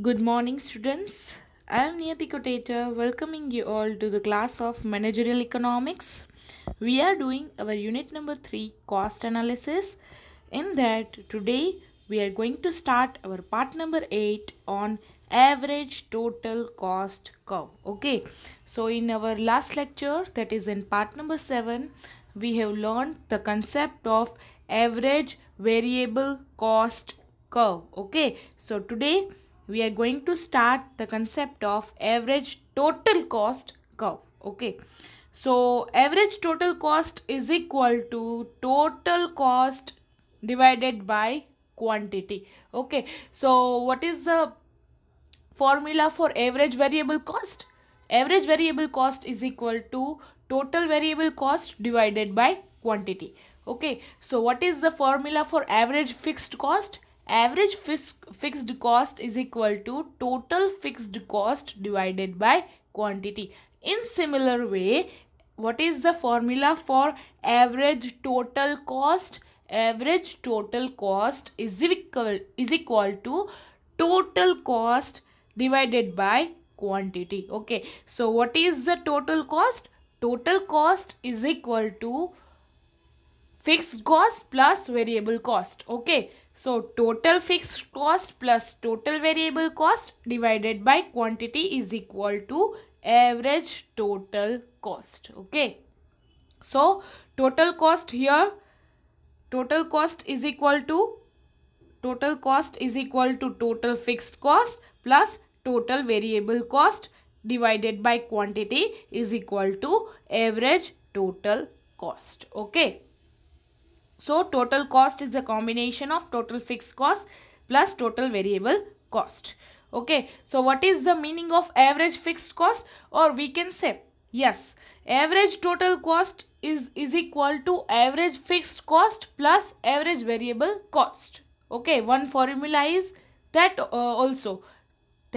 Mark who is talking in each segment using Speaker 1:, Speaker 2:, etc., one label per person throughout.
Speaker 1: Good morning students. I am Niyati Koteta welcoming you all to the class of Managerial Economics. We are doing our unit number 3 cost analysis. In that today we are going to start our part number 8 on average total cost curve. Okay. So in our last lecture that is in part number 7 we have learned the concept of average variable cost curve. Okay. So today we are going to start the concept of average total cost curve. Okay. So average total cost is equal to total cost divided by quantity. Okay. So what is the formula for average variable cost? Average variable cost is equal to total variable cost divided by quantity. Okay. So what is the formula for average fixed cost? average fixed cost is equal to total fixed cost divided by quantity. In similar way, what is the formula for average total cost? Average total cost is equal, is equal to total cost divided by quantity. Okay, so what is the total cost? Total cost is equal to fixed cost plus variable cost. Okay, so total fixed cost plus total variable cost divided by quantity is equal to average total cost. Okay. So total cost here, total cost is equal to, total cost is equal to total fixed cost plus total variable cost divided by quantity is equal to average total cost. Okay. So total cost is a combination of total fixed cost plus total variable cost. Okay. So what is the meaning of average fixed cost or we can say yes average total cost is is equal to average fixed cost plus average variable cost okay one formula is that uh, also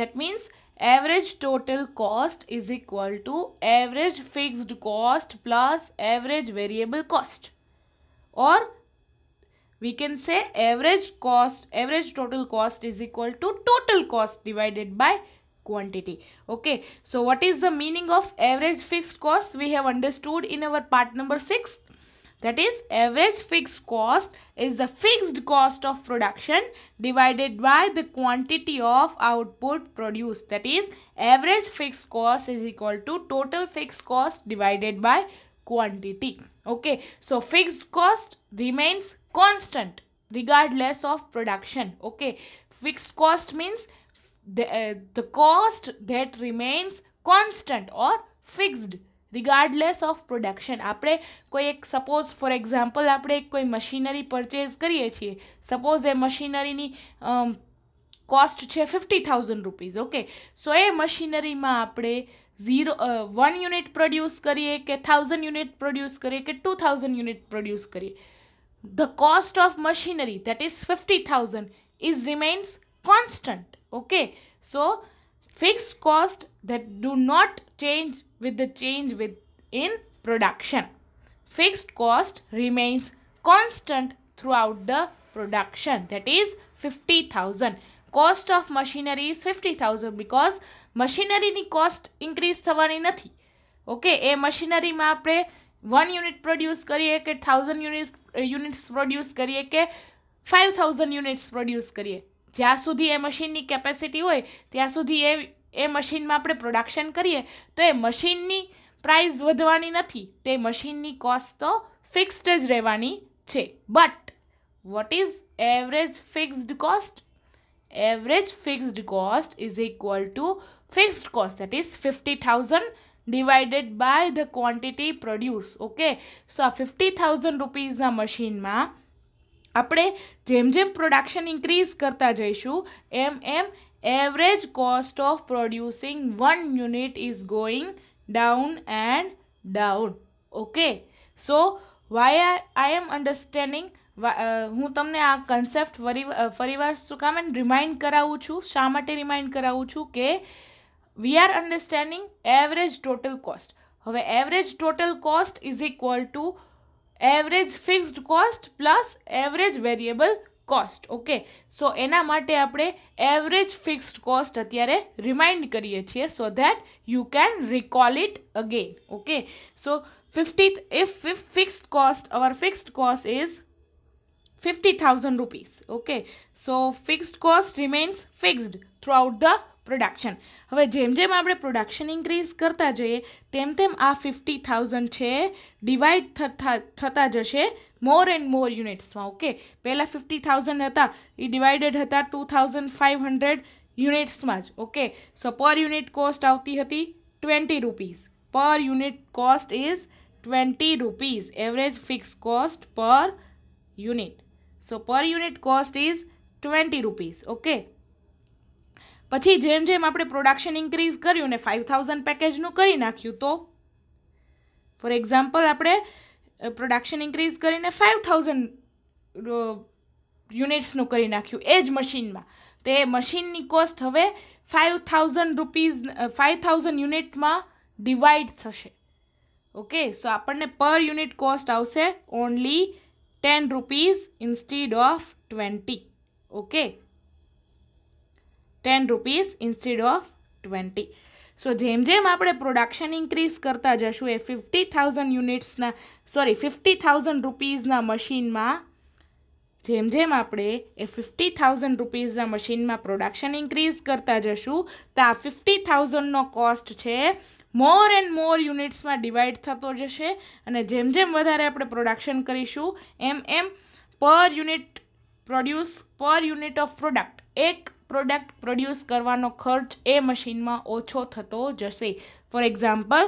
Speaker 1: that means average total cost is equal to average fixed cost plus average variable cost or we can say average cost average total cost is equal to total cost divided by quantity okay so what is the meaning of average fixed cost we have understood in our part number 6 that is average fixed cost is the fixed cost of production divided by the quantity of output produced that is average fixed cost is equal to total fixed cost divided by quantity. Okay, so fixed cost remains constant regardless of production. Okay, fixed cost means the, uh, the cost that remains constant or fixed regardless of production આપણે કોઈ એક suppose four example આપણે કોઈ machinery purchase કરીએ છીએ suppose એ મશીનરીની cost છે fifty thousand rupees okay so એ મશીનરીમાં આપણે ઝીરો વન યુનિટ પ્રોડ્યુસ કરીએ કે થાઉઝન્ડ યુનિટ પ્રોડ્યુસ કરીએ કે ટુ થાઉઝન્ડ યુનિટ પ્રોડ્યુસ કરીએ the cost of machinery that is fifty thousand is remains constant okay so fix cost that do not change with the change with in production. Fixed cost remains constant throughout the production that is 50,000. Cost of machinery is 50000 because machinery ની cost increase થવાની ન હતી okay એ machinery માં આપણે 1 unit produce કરીએ કે 1000 units units produce કરીએ કે 5000 યુનિટ્સ પ્રોડ્યુસ કરીએ જ્યાં સુધી એ મશીન ની કેપેસિટી હોય ત્યાં સુધી એ એ મશીન માં આપણે પ્રોડક્શન કરીએ તો એ મશીન ની પ્રાઇઝ વધવાની ન હતી તે મશીન ની કોસ્ટ તો ફિક્સ્ડ જ રહેવાની છે but what is average fixed cost average fixed cost is equal to fixed cost that is 50,000 divided by the quantity produced. Okay, so 50,000 rupees na machine ma. अपने जेम जेम प्रोडक्शन इंक्रीज करता जाइशु एम एम average cost of producing one unit is going down and down okay so why I am understanding હું તમને આ કન્સેપ્ટ ફરીવાર સુકામે રીમાઇન્ડ કરાવું છું શામ માટે રીમાઇન્ડ કરાવું છું કે we are understanding average total cost હવે average total cost is equal to average fixed cost plus average variable cost okay so એના માટે આપણે એવરેજ ફિક્સ્ડ કોસ્ટ અત્યારે રીમાઇન્ડ કરીએ છીએ so that you can recall it again okay so 50th if fixed cost our fixed cost is 50,000 rupees. Okay. So, fixed cost remains fixed throughout the production હવે જેમ જેમ આપણે production increase કરતા જઈએ તેમ તેમ આ ફિફ્ટી થાઉઝન્ડ છે ડિવાઈડ થતા થતા જશે મોર એન્ડ મોર યુનિટ્સમાં ઓકે પહેલાં ફિફ્ટી થાઉઝન્ડ હતા એ ડિવાઇડેડ હતા ટુ થાઉઝન્ડ ફાઇવ હંડ્રેડ યુનિટ્સમાં જ okay so per unit cost આવતી હતી twenty rupees per unit cost is twenty rupees average fix cost per unit so per unit cost is twenty rupees okay પછી જેમ જેમ આપણે production increase કર્યું ને ફાઇવ થાઉઝન્ડ પેકેજનું કરી નાખ્યું તો ફોર એક્ઝામ્પલ આપણે પ્રોડક્શન ઇન્ક્રીઝ કરીને ફાઇવ થાઉઝન્ડ યુનિટ્સનું કરી નાખ્યું એ જ મશીનમાં તો એ મશીનની કોસ્ટ હવે five thousand rupees five thousand યુનિટમાં ડિવાઈડ થશે ઓકે સો આપણને પર યુનિટ કોસ્ટ આવશે only 10 rupees instead of 20 okay 10 rupees instead of 20 સો જેમ જેમ આપણે પ્રોડક્શન ઇન્ક્રીઝ કરતા જશું એ ફિફ્ટી થાઉઝન્ડ યુનિટ્સના સોરી ફિફ્ટી થાઉઝન્ડ રૂપીઝના મશીનમાં જેમ જેમ આપણે એ ફિફ્ટી થાઉઝન્ડ રૂપીઝના મશીનમાં પ્રોડક્શન ઇન્ક્રીઝ કરતા જશું તો આ ફિફ્ટી થાઉઝન્ડનો કોસ્ટ છે મોર એન્ડ મોર યુનિટ્સમાં ડિવાઈડ થતો જશે અને જેમ જેમ વધારે આપણે પ્રોડક્શન કરીશું એમ એમ per unit produce per unit of product એક પ્રોડક્ટ પ્રોડ્યુસ કરવાનો ખર્ચ એ મશીનમાં ઓછો થતો જશે for example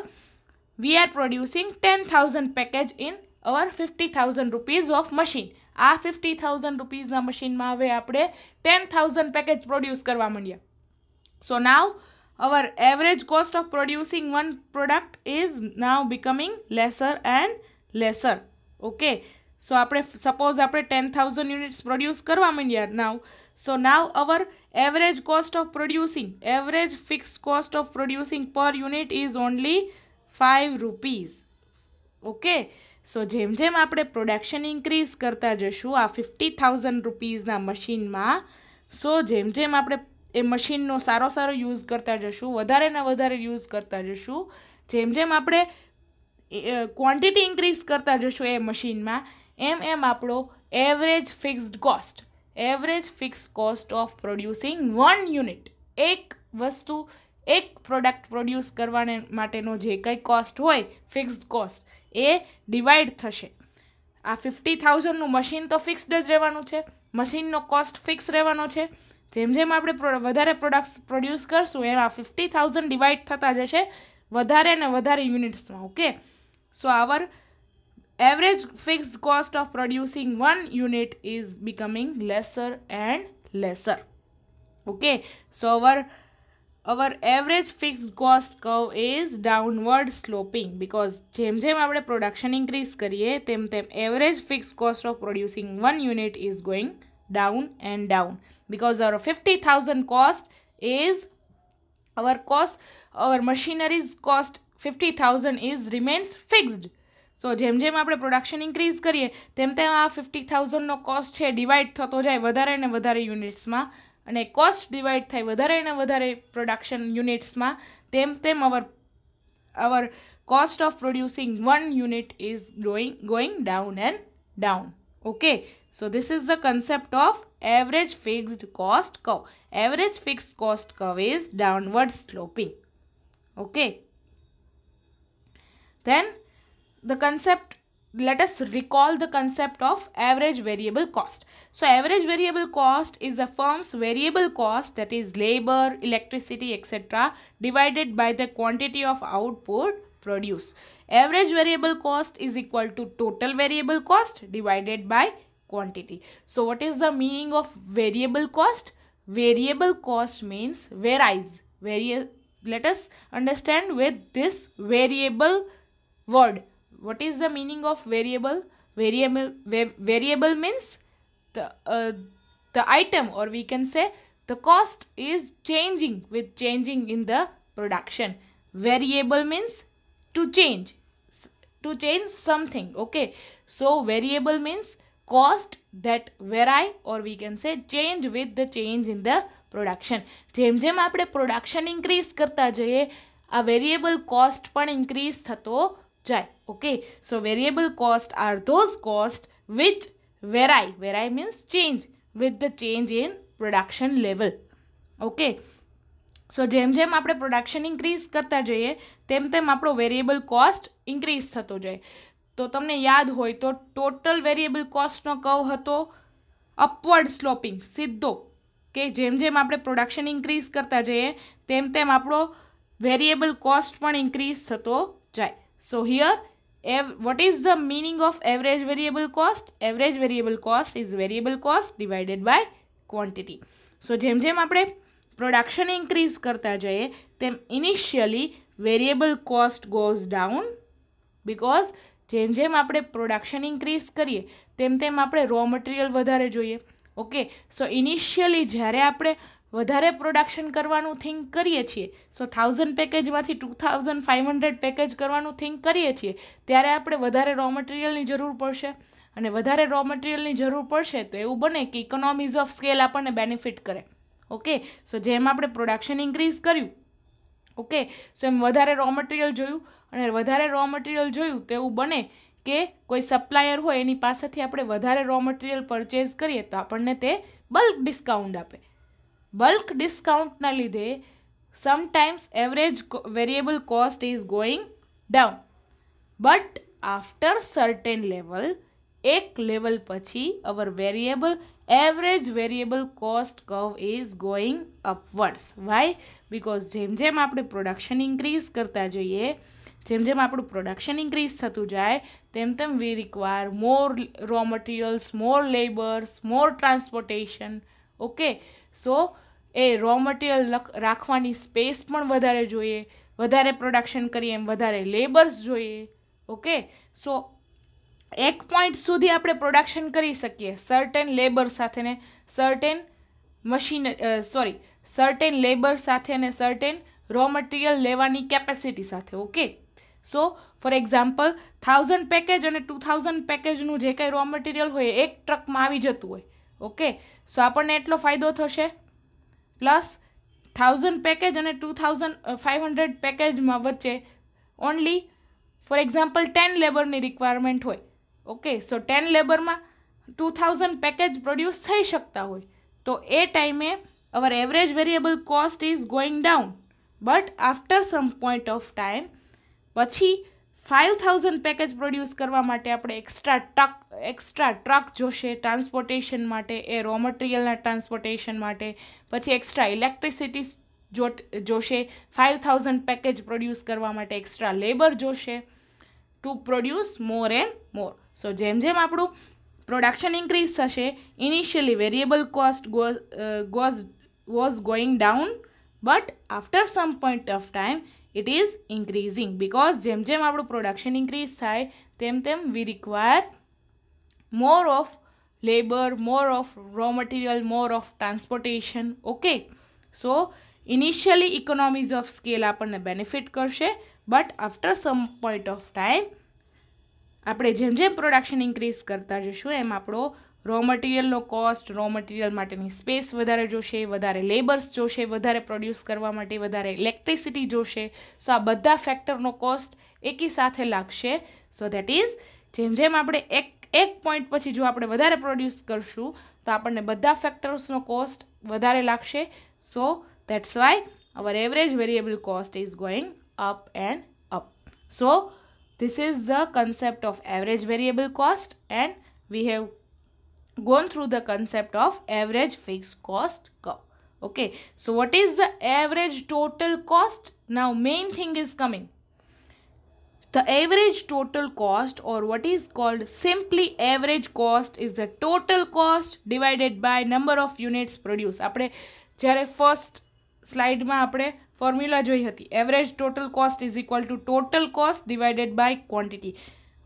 Speaker 1: we are producing ten thousand package in our fifty thousand rupees of machine આ ફિફ્ટી થાઉઝન્ડ રૂપીઝના મશીનમાં હવે આપણે ટેન થાઉઝન્ડ પેકેજ પ્રોડ્યુસ કરવા માંડ્યા સો નાવ our average cost of producing one product is now becoming lesser and lesser okay so આપણે suppose આપણે 10000 units produce કરવા માંડ્યા now so now our average cost of producing average fixed cost of producing per unit is only 5 rupees okay સો જેમ જેમ આપણે production increase કરતા જશું આ ફિફ્ટી થાઉઝન્ડ રૂપીઝના મશીનમાં સો જેમ જેમ આપણે એ મશીનનો સારો સારો યુઝ કરતા જશું વધારે ને વધારે યુઝ કરતા જશું જેમ જેમ આપણે ક્વોન્ટિટી ઇન્ક્રીઝ કરતા જશું એ મશીનમાં એમ એમ આપણો average fixed cost average fix cost of producing one unit એક વસ્તુ એક પ્રોડક્ટ પ્રોડ્યુસ કરવાને માટેનો જે કંઈ કોસ્ટ હોય ફિક્સ્ડ કોસ્ટ એ ડિવાઈડ થશે આ ફિફ્ટી થાઉઝન્ડનું મશીન તો ફિક્સ્ડ જ રહેવાનું છે મશીનનો કોસ્ટ ફિક્સ રહેવાનો છે જેમ જેમ આપણે વધારે પ્રોડક્ટ્સ પ્રોડ્યુસ કરશું એમાં ફિફ્ટી થાઉઝન્ડ ડિવાઈડ થતા જશે વધારે ને વધારે યુનિટ્સમાં okay so our average fixed cost of producing one unit is becoming lesser and lesser okay so our our average fixed cost curve is downward sloping because જેમ જેમ આપણે પ્રોડક્શન ઇન્ક્રીઝ કરીએ તેમ તેમ average fix cost of producing one unit is going down and down because our 50,000 cost is our cost our machinery's cost 50,000 is remains fixed so jem jem apne production increase kariye tem tem aa 50,000 no cost che divide thato jay vadhare ne vadhare units ma ane cost divide thai vadhare ne vadhare production units ma tem tem our our cost of producing one unit is going going down and down okay so this is the concept of average fixed cost curve. Average fixed cost curve is downward sloping. Okay. Then the concept, let us recall the concept of average variable cost. So average variable cost is a firm's variable cost that is labor, electricity, etc. divided by the quantity of output produced. Average variable cost is equal to total variable cost divided by quantity. So what is the meaning of variable cost? Variable cost means varies. Vari Let us understand with this variable word. What is the meaning of variable? Variable, variable means the, uh, the item or we can say the cost is changing with changing in the production. Variable means to change, to change something, okay. So, variable means cost that vary और we can say change with the change in the production જેમ જેમ આપણે production increase કરતા જઈએ આ variable cost પણ increase થતો જાય okay so variable cost are those cost which vary vary means change with the change in production level okay so જેમ જેમ આપણે પ્રોડક્શન ઇન્ક્રીઝ કરતા જઈએ તેમ તેમ આપણો વેરીએબલ કોસ્ટ ઇન્ક્રીઝ થતો જાય तो तुमने याद हो तो टोटल वेरिएबल कॉस्ट काव होतो अपवर्ड स्लोपिंग सिद्धो के જેમ જેમ આપણે પ્રોડક્શન ઇન્ક્રીઝ કરતા જઈએ તેમ તેમ આપણો વેરીએબલ કોસ્ટ પણ ઇન્ક્રીઝ થતો જાય સો હિયર એ what is the meaning of average variable cost average variable cost is variable cost divided by quantity so જેમ જેમ આપણે પ્રોડક્શન ઇન્ક્રીઝ કરતા જઈએ તેમ initially variable cost goes down because જેમ જેમ આપણે પ્રોડક્શન ઇન્ક્રીઝ કરીએ તેમ તેમ આપણે રો મટીરિયલ વધારે જોઈએ ઓકે સો ઇનિશિયલી જ્યારે આપણે વધારે પ્રોડક્શન કરવાનું થિંક કરીએ છીએ સો થાઉઝન્ડ પેકેજમાંથી two thousand five hundred package કરવાનું થિંક કરીએ છીએ ત્યારે આપણે વધારે રો મટીરિયલની જરૂર પડશે અને વધારે રો મટીરિયલની જરૂર પડશે તો એવું બને કે ઇકોનોમીઝ ઓફ સ્કેલ આપણને બેનિફિટ કરે ઓકે સો જેમ આપણે પ્રોડક્શન ઇન્ક્રીઝ કર્યું ओके सो हम વધારે रॉ मटेरियल જોયું અને વધારે रॉ मटेरियल જોયું તેવું બને કે કોઈ સપ્લાયર હોય એની પાસેથી આપણે વધારે રો મટીરીયલ પરચેસ કરીએ તો આપણને તે બલ્ક ડિસ્કાઉન્ટ આપે બલ્ક ડિસ્કાઉન્ટ ના લીધે sometimes average variable cost is going down but after certain level એક લેવલ પછી our variable average variable cost કરવ is going upwards why because જેમ જેમ આપણે પ્રોડક્શન ઇન્ક્રીઝ કરતા જઈએ જેમ જેમ આપણું પ્રોડક્શન ઇન્ક્રીઝ થતું જાય તેમ તેમ we require more raw materials more labours more transportation okay so એ રો મટીરિયલ રાખવાની સ્પેસ પણ વધારે જોઈએ વધારે પ્રોડક્શન કરીએ એમ વધારે લેબર્સ જોઈએ ઓકે સો એક પોઈન્ટ સુધી આપણે પ્રોડક્શન કરી શકીએ સર્ટેન લેબર સાથેને certain machine sorry certain labor સાથે ને certain raw material લેવાની કેપેસિટી સાથે okay so for example 1000 package અને 2000 પેકેજ નું જે કાઈ રો મટીરીયલ હોય એ એક ટ્રક માં આવી જતું હોય ઓકે સો આપણને એટલો ફાયદો થશે પ્લસ 1000 પેકેજ અને 2500 પેકેજ માં વચ્ચે ઓન્લી ફોર एग्जांपल 10 લેબર ની रिक्वायरमेंट હોય ઓકે સો 10 લેબર માં 2000 પેકેજ પ્રોડ્યુસ થઈ શકતા હોય તો એ ટાઈમે our average variable cost is going down but after some point of time પછી 5000 પેકેજ પ્રોડ્યુસ કરવા માટે આપણે એક્સ્ટ્રા ટક એક્સ્ટ્રા ટ્રક જોશે ટ્રાન્સપોર્ટેશન માટે એ રો મટીરિયલ ના ટ્રાન્સપોર્ટેશન માટે પછી એક્સ્ટ્રા ઇલેક્ટ્રિસિટી જો જોશે 5000 પેકેજ પ્રોડ્યુસ કરવા માટે એક્સ્ટ્રા લેબર જોશે to produce more and more so જેમ જેમ આપણો પ્રોડક્શન ઇન્ક્રીઝ થશે initially variable cost goes was going down but after some point of time it is increasing because jem jem production increase thai tem tem we require more of labor more of raw material more of transportation okay so initially economies of scale આપણને benefit કરશે but after some point of time આપણે જેમ જેમ production increase કરતા જશું એમ આપણો raw મટીરિયલનો કોસ્ટ રો મટીરિયલ માટેની સ્પેસ વધારે જોશે વધારે લેબર્સ જોશે વધારે પ્રોડ્યુસ કરવા માટે વધારે ઇલેક્ટ્રિસિટી જોશે સો આ બધા ફેક્ટરનો કોસ્ટ એકી સાથે લાગશે સો દેટ ઇઝ જેમ જેમ આપણે એક એક પોઈન્ટ પછી જો આપણે વધારે પ્રોડ્યુસ કરશું તો આપણને બધા ફેક્ટર્સનો કોસ્ટ વધારે લાગશે so that's why our average variable cost is going up and up so this is the concept of average variable cost and we have gone through the concept of average fixed cost curve. Okay, so what is the average total cost? Now main thing is coming. The average total cost or what is called simply average cost is the total cost divided by number of units produced. આપણે first slide સ્લાઇડમાં આપણે formula જોઈ હતી average Average total cost is equal to total cost divided by quantity.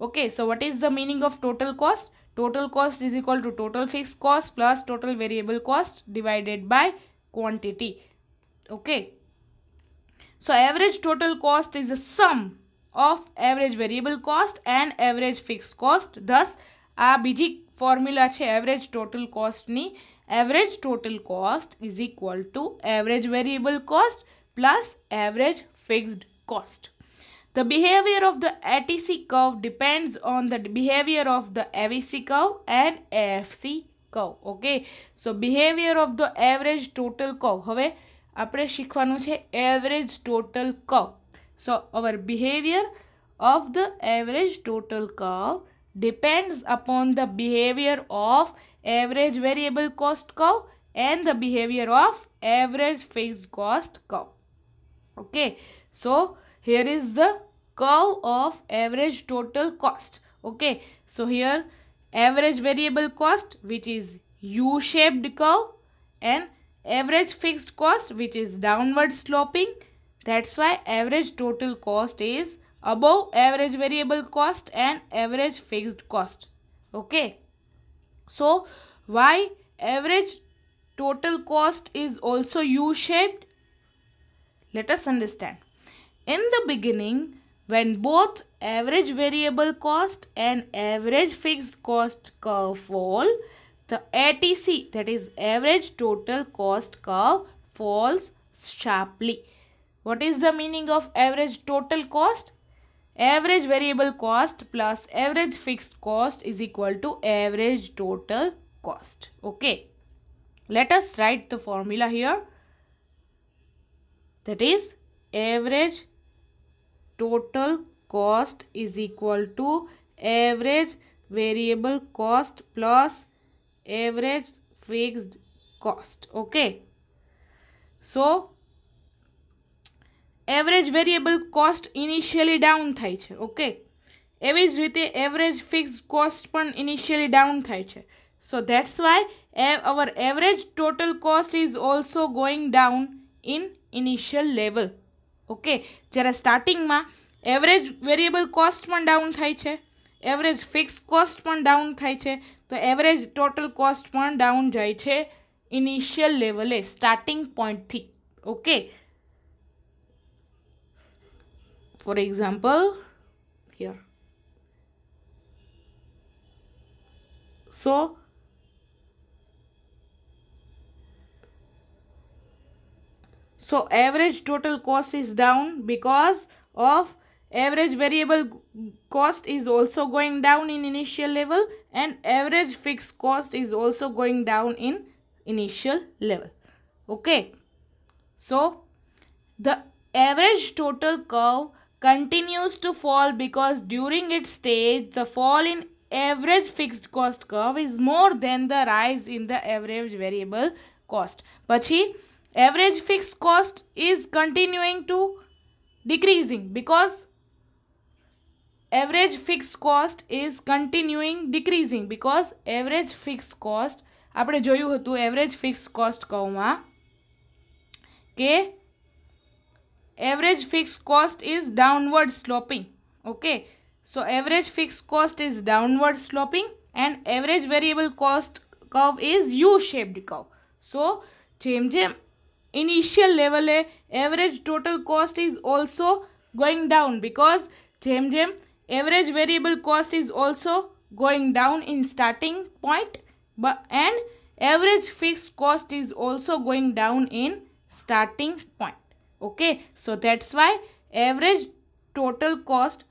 Speaker 1: Okay, so what is the meaning of total cost? Total cost is equal to total fixed cost plus total variable cost divided by quantity. Okay. So average total cost is the sum of average variable cost and average fixed cost. Thus આ બીજી formula average total cost, ni average total cost is equal to average variable cost plus average fixed cost. The behavior of the ATC curve depends on the behavior of the AVC curve and AFC curve. Okay. So, behavior of the average total curve. હવે આપણે શીખવાનું છે average total curve. So, our behavior of the average total curve depends upon the behavior of average variable cost curve and the behavior of average fixed cost curve. Okay. So, here is the curve of average total cost okay so here average variable cost which is u-shaped curve and average fixed cost which is downward sloping that's why average total cost is above average variable cost and average fixed cost okay so why average total cost is also u-shaped let us understand in the beginning, when both average variable cost and average fixed cost curve fall, the ATC that is average total cost curve falls sharply. What is the meaning of average total cost? Average variable cost plus average fixed cost is equal to average total cost. Okay. Let us write the formula here. That is average total cost is equal to average variable cost plus average fixed cost okay so average variable cost initially down thai chhe okay average રીતે average fix cost પણ initially down થાય છે So that's why our average total cost is also going down in initial level. Okay જ્યારે સ્ટાર્ટિંગમાં average variable cost પણ down થાય છે average fix cost પણ ડાઉન થાય છે તો એવરેજ ટોટલ કોસ્ટ પણ ડાઉન જાય છે ઇનિશિયલ લેવલે સ્ટાર્ટિંગ પોઈન્ટથી okay for example here so So average total cost is down because of average variable cost is also going down in initial level and average fixed cost is also going down in initial level. Okay. So the average total curve continues to fall because during its stage the fall in average fixed cost curve is more than the rise in the average variable cost. But Pachi average fixed cost is continuing to decreasing because average fixed cost is continuing decreasing because average fixed cost આપણે જોયું હતું average fixed cost કહુંમાં કે average fixed cost is downward sloping okay so average fixed cost is downward sloping and average variable cost curve is u shaped curve so જેમ જેમ initial level એ average total cost is also going down because jam jam average variable cost is also going down in starting point but and average fixed cost is also going down in starting point okay so that's why average total cost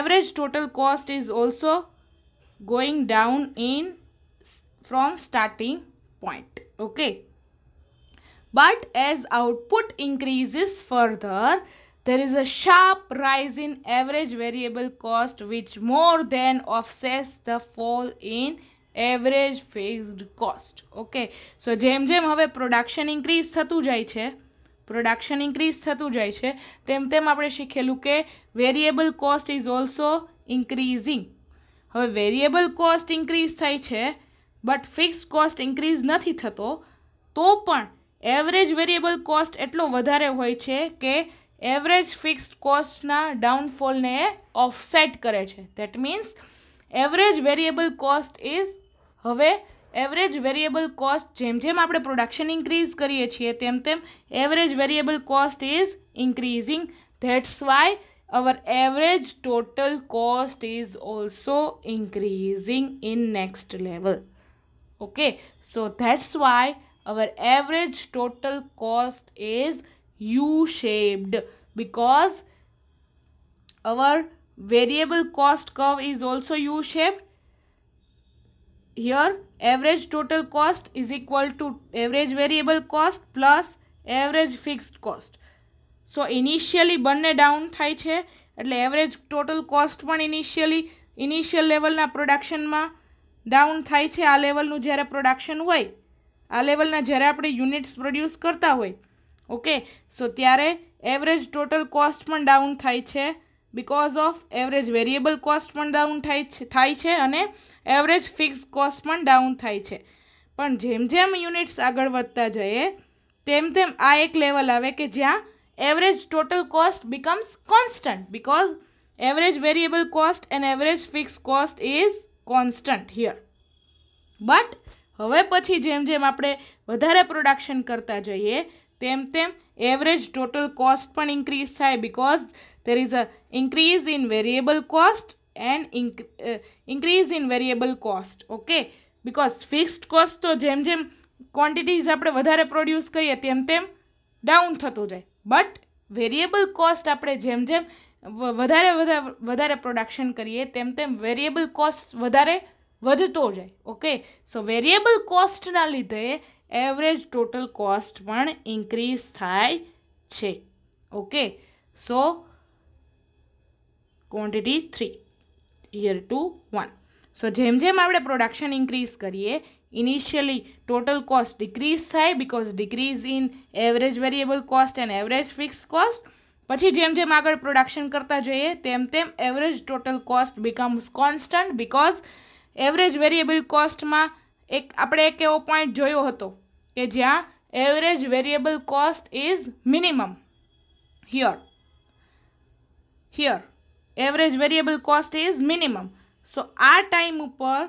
Speaker 1: average total cost is also going down in from starting point okay But as output increases further, there is a sharp rise in average variable cost which more than offsets the fall in average fixed cost okay so જેમ જેમ હવે production increase થતું જાય છે production increase થતું જાય છે તેમ તેમ આપણે શીખેલું કે variable cost is also increasing હવે વેરિયેબલ કોસ્ટ ઇન્ક્રીઝ થાય છે બટ ફિક્સ કોસ્ટ ઇન્ક્રીઝ નથી થતો તો પણ એવરેજ વેરીએબલ કોસ્ટ એટલો વધારે હોય છે કે એવરેજ ફિક્સ્ડ કોસ્ટના ડાઉનફોલને ઓફસેટ કરે છે that means average variable cost is હવે એવરેજ વેરીએબલ કોસ્ટ જેમ જેમ આપણે પ્રોડક્શન ઇન્ક્રીઝ કરીએ છીએ તેમ તેમ average variable cost is increasing that's why our average total cost is also increasing in next level okay so that's why our average total cost is U shaped because our variable cost curve is also U shaped. Here average total cost is equal to average variable cost plus average fixed cost. So initially બંને down થાય છે એટલે average total cost પણ initially initial લેવલના પ્રોડક્શનમાં down થાય છે આ લેવલનું જ્યારે પ્રોડક્શન હોય આ લેવલના જ્યારે આપણે યુનિટ્સ પ્રોડ્યુસ કરતા હોય ઓકે સો ત્યારે એવરેજ ટોટલ કોસ્ટ પણ ડાઉન થાય છે because of average variable cost પણ ડાઉન થાય છે થાય છે અને એવરેજ ફિક્સ કોસ્ટ પણ ડાઉન થાય છે પણ જેમ જેમ યુનિટ્સ આગળ વધતા જઈએ તેમ તેમ આ એક લેવલ આવે કે જ્યાં average total cost becomes constant because average variable cost and average fix cost is constant here but હવે પછી જેમ જેમ આપણે વધારે પ્રોડક્શન કરતા જઈએ તેમ તેમ એવરેજ ટોટલ કોસ્ટ પણ ઇન્ક્રીઝ થાય because there is a increase in variable cost and uh, increase in variable cost okay because fixed cost તો જેમ જેમ quantities આપણે વધારે પ્રોડ્યુસ કરીએ તેમ તેમ ડાઉન થતો જાય બટ વેરીએબલ કોસ્ટ આપણે જેમ જેમ વધારે વધારે વધારે પ્રોડક્શન કરીએ તેમ તેમ વેરીએબલ કોસ્ટ વધારે વધ તો જાય ઓકે સો વેરીએબલ કોસ્ટ ન લિદે एवरेज ટોટલ કોસ્ટ પણ ઇન્ક્રીઝ થાય છે okay so quantity 3 here 2 1 so જેમ જેમ આપણે પ્રોડક્શન ઇન્ક્રીઝ કરીએ ઇનિશિયલી ટોટલ કોસ્ટ ડિક્રીઝ થાય because decrease in average variable cost and average fix cost પછી જેમ જેમ આપણે પ્રોડક્શન કરતા જઈએ તેમ તેમ average total cost becomes constant because average variable કોસ્ટમાં એક આપણે એક એવો પોઈન્ટ જોયો હતો કે જ્યાં average variable cost is minimum here here average variable cost is minimum so આ ટાઈમ ઉપર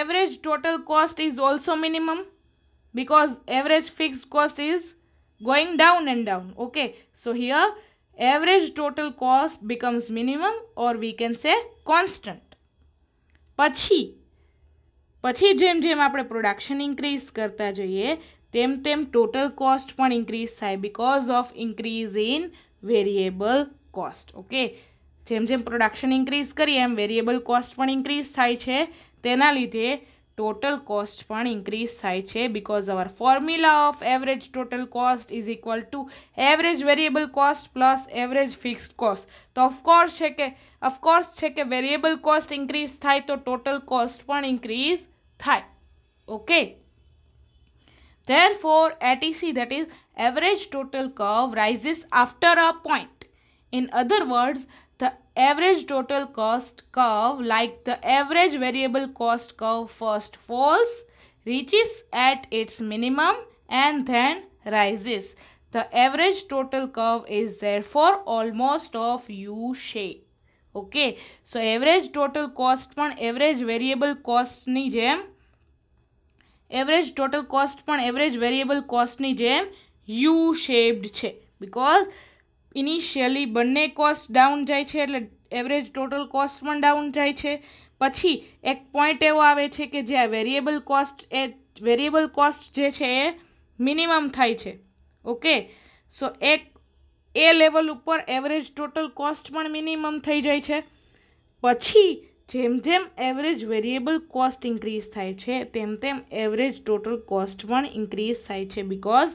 Speaker 1: average total cost is also minimum because average fixed cost is going down and down okay so here average total cost becomes minimum or we can say constant pachi પછી જેમ જેમ આપણે production increase કરતા જઈએ તેમ તેમ total cost પણ increase થાય because of increase in variable cost okay જેમ જેમ પ્રોડક્શન ઇન્ક્રીઝ કરીએ એમ વેરિએબલ કોસ્ટ પણ ઇન્ક્રીઝ થાય છે તેના લીધે ટોટલ કોસ્ટ પણ ઇન્ક્રીઝ થાય છે because our formula of average total cost is equal to average variable cost plus average fixed cost તો ઓફકોર્સ છે કે ઓફકોર્સ છે કે વેરિયેબલ કોસ્ટ ઇન્ક્રીઝ થાય તો ટોટલ કોસ્ટ પણ ઇન્ક્રીઝ થાય okay therefore atc that is average total curve rises after a point in other words average total cost curve like the average variable cost curve first falls reaches at its minimum and then rises the average total curve is therefore almost of u shape okay so average total cost one average variable cost ni jam average total cost one average variable cost ni jam u shaped che because initially બંને cost down જાય છે એટલે average total cost પણ down જાય છે પછી એક point એવો આવે છે કે જ્યાં વેરિએબલ કોસ્ટ એ વેરિએબલ કોસ્ટ જે છે એ મિનિમમ થાય છે ઓકે સો એક એ લેવલ ઉપર એવરેજ ટોટલ કોસ્ટ પણ મિનિમમ થઈ જાય છે પછી जेम जेम एवरेज वेरिएबल कॉस्ट इंक्रीज થાય છે તેમ તેમ एवरेज टोटल कॉस्ट પણ ઇન્ક્રીઝ થાય છે because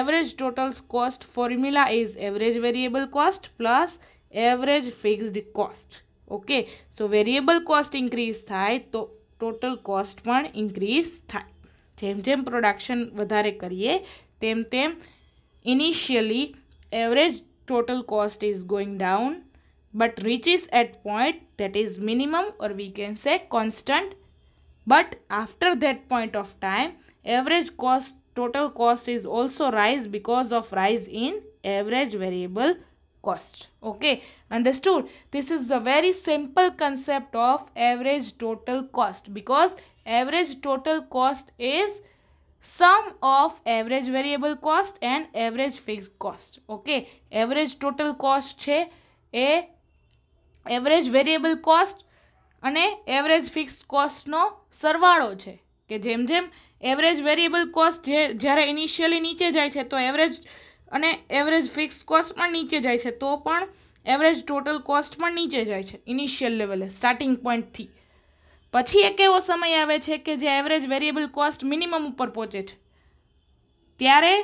Speaker 1: average total cost formula is average variable cost plus average fixed cost okay so variable cost increase થાય તો ટોટલ કોસ્ટ પણ ઇન્ક્રીઝ થાય જેમ જેમ પ્રોડક્શન વધારે કરીએ તેમ તેમ initially average total cost is going down but reaches at point that is minimum or we can say constant but after that point of time average cost total cost is also rise because of rise in average variable cost okay understood this is a very simple concept of average total cost because average total cost is sum of average variable cost and average fixed cost okay average total cost a average variable cost અને average fix કોસ્ટનો સરવાળો છે કે જેમ જેમ average variable cost જે જ્યારે initially નીચે જાય છે તો એવરેજ અને એવરેજ ફિક્સ કોસ્ટ પણ નીચે જાય છે તો પણ એવરેજ ટોટલ કોસ્ટ પણ નીચે જાય છે ઇનિશિયલ લેવલે સ્ટાર્ટિંગ પોઈન્ટથી પછી એક એવો સમય આવે છે કે જે એવરેજ વેરિએબલ કોસ્ટ મિનિમમ ઉપર પહોંચે છે ત્યારે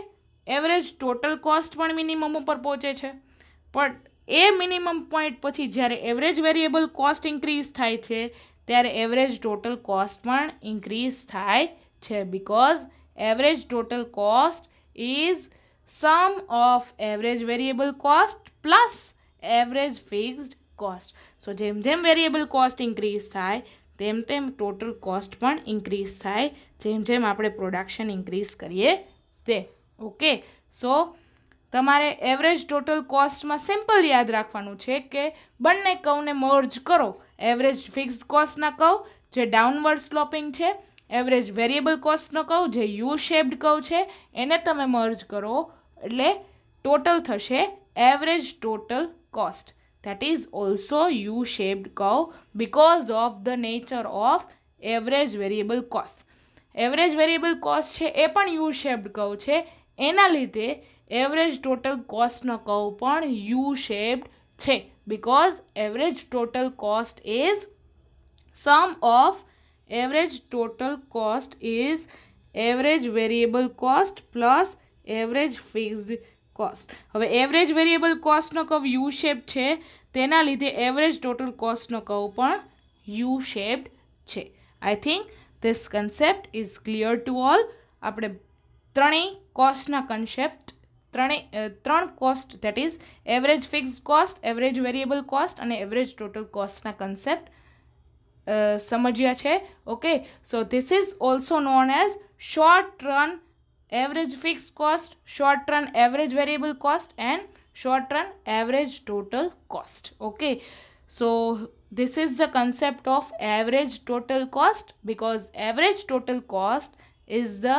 Speaker 1: એવરેજ ટોટલ કોસ્ટ પણ મિનિમમ ઉપર પહોંચે છે પણ એ મિનિમમ પોઈન્ટ પછી જ્યારે એવરેજ વેરીએબલ કોસ્ટ ઇન્ક્રીઝ થાય છે ત્યારે એવરેજ ટોટલ કોસ્ટ પણ ઇન્ક્રીઝ થાય છે because average total cost is sum of average variable cost plus average fixed cost so જેમ જેમ વેરીએબલ કોસ્ટ ઇન્ક્રીઝ થાય તેમ તેમ ટોટલ કોસ્ટ પણ ઇન્ક્રીઝ થાય જેમ જેમ આપણે પ્રોડક્શન ઇન્ક્રીઝ કરીએ તે ઓકે સો તમારે એવરેજ ટોટલ કોસ્ટમાં સિમ્પલ યાદ રાખવાનું છે કે બંને કવને મર્જ કરો એવરેજ ફિક્સ્ડ કોસ્ટના કવ જે ડાઉનવર્ડ સ્લોપિંગ છે એવરેજ વેરિયેબલ કોસ્ટનો કવ જે યુ શેપ્ડ કવ છે એને તમે મર્જ કરો એટલે ટોટલ થશે average total cost that is also U shaped curve because of the nature of average variable cost average variable cost છે એ પણ યુ શેપ્ડ કર્વ છે એના લીધે એવરેજ ટોટલ કોસ્ટ નો कर्व પણ યુ શેપડ છે because average total cost is sum of average total cost is average variable cost plus average fixed cost હવે એવરેજ વેરીએબલ કોસ્ટ નો कर्व યુ શેપ છે તેના લીધે એવરેજ ટોટલ કોસ્ટ નો કવ પણ યુ શેપડ છે આઈ think this concept is clear to all આપણે ત્રણેય કોસ્ટના concept ત્રણેય ત્રણ cost that is average fix cost average variable cost અને એવરેજ ટોટલ કોસ્ટના કન્સેપ્ટ સમજ્યા છે okay so this is also known as short run average fix cost short run average variable cost and short run average total cost okay so this is the concept of average total cost because average total cost is the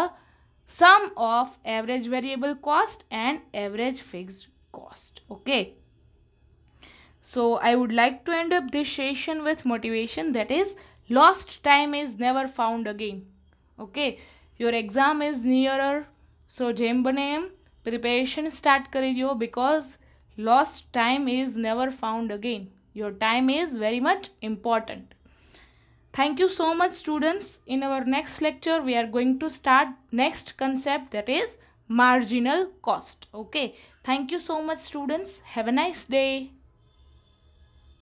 Speaker 1: sum of average variable cost and average fixed cost okay so i would like to end up this session with motivation that is lost time is never found again okay your exam is nearer so જેમ બને preparation start start because lost time is never found again. Your time is very much important. Thank you so much students. In our next lecture, we are going to start next concept that is marginal cost. Okay. Thank you so much students. Have a nice day.